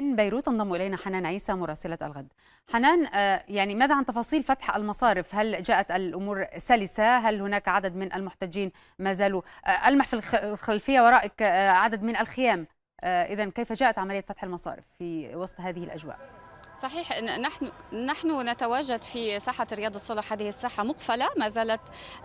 من بيروت انضم الينا حنان عيسى مراسله الغد. حنان آه، يعني ماذا عن تفاصيل فتح المصارف؟ هل جاءت الامور سلسه؟ هل هناك عدد من المحتجين ما زالوا آه، المح في الخلفيه ورائك آه، عدد من الخيام اذا كيف جاءت عمليه فتح المصارف في وسط هذه الاجواء؟ صحيح نحن نحن نتواجد في ساحه رياض الصلح هذه الساحه مقفله ما زالت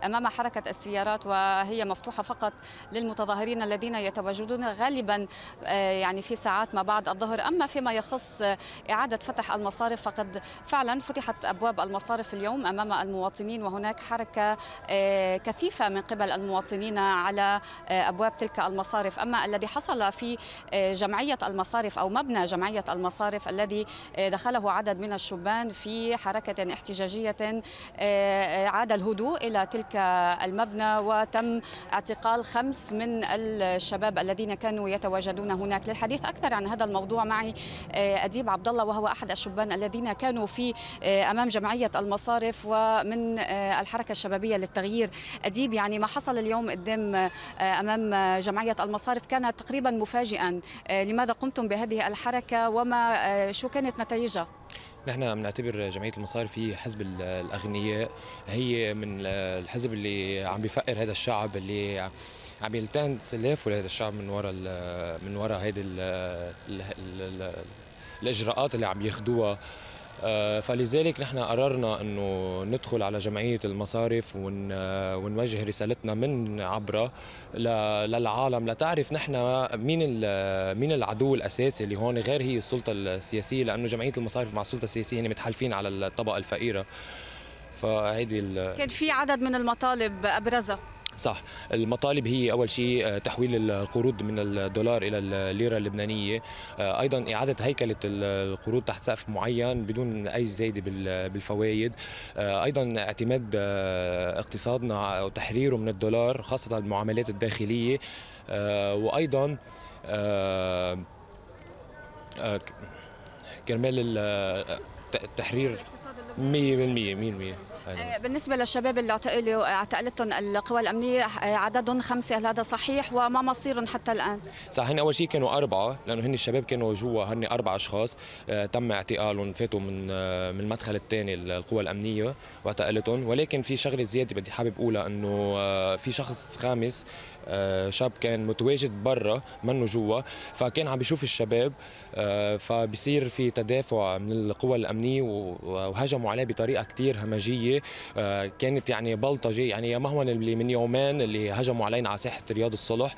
امام حركه السيارات وهي مفتوحه فقط للمتظاهرين الذين يتواجدون غالبا آه، يعني في ساعات ما بعد الظهر اما فيما يخص اعاده فتح المصارف فقد فعلا فتحت ابواب المصارف اليوم امام المواطنين وهناك حركه آه، كثيفه من قبل المواطنين على آه، ابواب تلك المصارف اما الذي حصل في جمعيه المصارف او مبنى جمعيه المصارف الذي دخل دخله عدد من الشبان في حركة احتجاجية آه، آه، عاد الهدوء إلى تلك المبنى وتم اعتقال خمس من الشباب الذين كانوا يتواجدون هناك للحديث أكثر عن هذا الموضوع معي آه، أديب عبد الله وهو أحد الشبان الذين كانوا في أمام جمعية المصارف ومن الحركة الشبابية للتغيير أديب يعني ما حصل اليوم قدام أمام جمعية المصارف كان تقريبا مفاجئا لماذا قمتم بهذه الحركة وما شو كانت نتائج حاجه نحن بنعتبر جمعيه المصارف هي حزب الاغنياء هي من الحزب اللي عم بيفقر هذا الشعب اللي عم يلتهن سلافه لهذا الشعب من وراء من وراء هذه الاجراءات اللي عم ياخذوها آه، فلذلك نحن قررنا انه ندخل على جمعيه المصارف آه، ونوجه رسالتنا من عبره للعالم لتعرف نحن مين مين العدو الاساسي اللي هون غير هي السلطه السياسيه لانه جمعيه المصارف مع السلطه السياسيه هن متحالفين على الطبقه الفقيره فهيدي ال... كان في عدد من المطالب ابرزها صح المطالب هي اول شيء آه، تحويل القروض من الدولار الى الليره اللبنانيه آه، ايضا اعاده هيكله القروض تحت سقف معين بدون اي زياده بالفوائد آه، ايضا اعتماد اقتصادنا وتحريره من الدولار خاصه المعاملات الداخليه وايضا كرمال تحرير 100% 100% آه، بالنسبة للشباب اللي اعتقلوا اعتقلتهم القوى الأمنية آه، عددهم خمسة هل هذا صحيح وما مصيرهم حتى الآن؟ صح هن أول شيء كانوا أربعة لأنه هن الشباب كانوا جوا هن أربع أشخاص آه، تم اعتقالهم فاتوا من من المدخل الثاني القوى الأمنية واعتقلتهم ولكن في شغلة زيادة بدي حابب أقولها أنه في شخص خامس آه، شاب كان متواجد برا منه جوا فكان عم بيشوف الشباب آه، فبصير في تدافع من القوى الامنيه وهجموا عليه بطريقه كثير همجيه آه، كانت يعني بلطجه يعني يا مهون اللي من يومين اللي هجموا علينا على ساحه رياض الصلح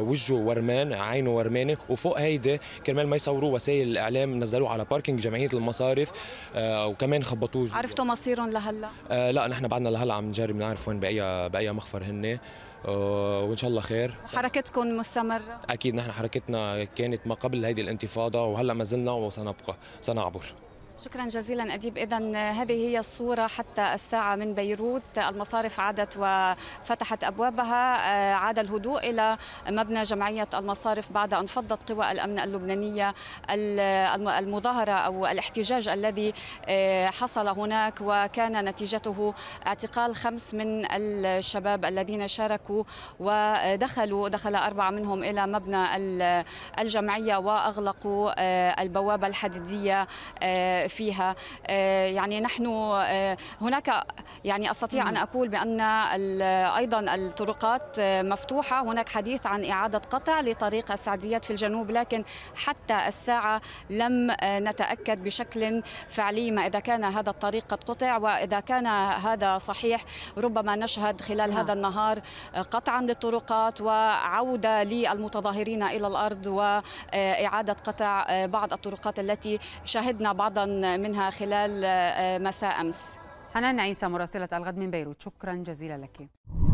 وجهه ورمان عينه ورمانه وفوق هيدي كرمال ما يصوروا وسائل الاعلام نزلوه على باركينج جمعيه المصارف وكمان خبطوه عرفتوا مصيرهم لهلا؟ لا نحن بعدنا لهلا عم نجرب نعرف وين باي باي مخفر هن آه، وان شاء الله خير حركتكم مستمره اكيد نحن حركتنا كانت ما قبل هذه الانتفاضه وهلا ما زلنا وسنبقى سنعبر شكرا جزيلا أديب إذا هذه هي الصورة حتى الساعة من بيروت المصارف عادت وفتحت أبوابها عاد الهدوء إلى مبنى جمعية المصارف بعد أن فضت قوى الأمن اللبنانية المظاهرة أو الاحتجاج الذي آه، حصل هناك وكان نتيجته اعتقال خمس من الشباب الذين شاركوا ودخلوا دخل أربعة منهم إلى مبنى الجمعية وأغلقوا آه، البوابة الحديدية آه، فيها آه، يعني نحن آه، هناك يعني استطيع ان اقول بان ايضا الطرقات آه، مفتوحه هناك حديث عن اعاده قطع لطريق السعديات في الجنوب لكن حتى الساعه لم نتاكد بشكل فعلي ما اذا كان هذا الطريق قد قطع واذا كان هذا صحيح ربما نشهد خلال هذا نعم. النهار قطعا للطرقات وعوده للمتظاهرين الى الارض واعاده قطع بعض الطرقات التي شهدنا بعضا منها خلال آه، مساء أمس حنان عيسى مراسلة الغد من بيروت شكرا جزيلا لك